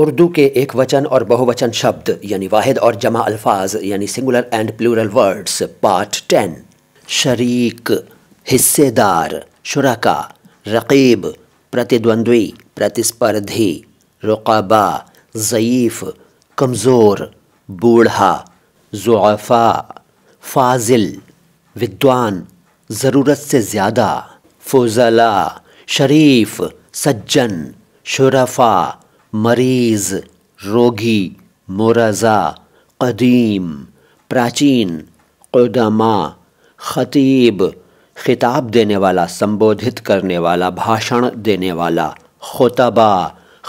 उर्दू के एक वचन और बहुवचन शब्द यानी वाहिद और जमा अल्फाज यानी singular and plural words part ten शरीक हिस्सेदार शुरका रकीब प्रतिद्वंद्वी प्रतिस्पर्धी रुकाबा ज़यीफ़ कमज़ोर बूढ़ा जुआफ़ा फाजिल विद्वान ज़रूरत से ज़्यादा फजला शरीफ सज्जन शुरफा मरीज़ रोगी मुरज़ा कदीम प्राचीन क़दमा ख़तीब खिताब देने वाला संबोधित करने वाला भाषण देने वाला खुतबा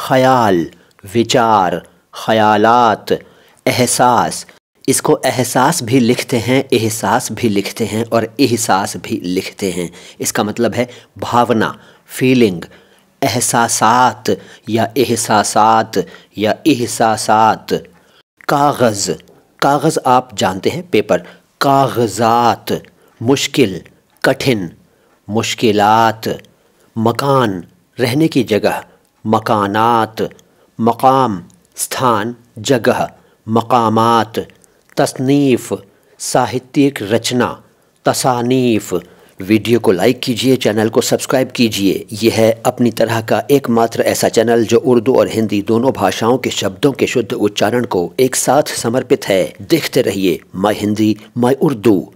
ख्याल विचार ख्यालात एहसास इसको एहसास भी लिखते हैं एहसास भी लिखते हैं और एहसास भी लिखते हैं इसका मतलब है भावना फीलिंग एहसासात या एहसासात या एहसासात कागज़ कागज़ आप जानते हैं पेपर कागज़ात मुश्किल कठिन मुश्किलात मकान रहने की जगह मकानात मकाम स्थान जगह मकामात तसनीफ़ साहित्यिक रचना तसानीफ़ वीडियो को लाइक कीजिए चैनल को सब्सक्राइब कीजिए यह है अपनी तरह का एकमात्र ऐसा चैनल जो उर्दू और हिंदी दोनों भाषाओं के शब्दों के शुद्ध उच्चारण को एक साथ समर्पित है देखते रहिए माई हिंदी माई उर्दू